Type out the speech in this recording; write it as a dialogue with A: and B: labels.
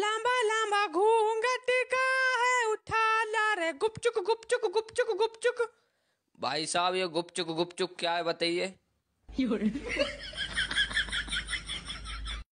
A: लांबा लांबा घूंघट का
B: है उठा ला रे गुपचुक गुपचुक गुपचुक गुपचुक भाई साहब ये गुपचुक गुपचुक क्या है बताइए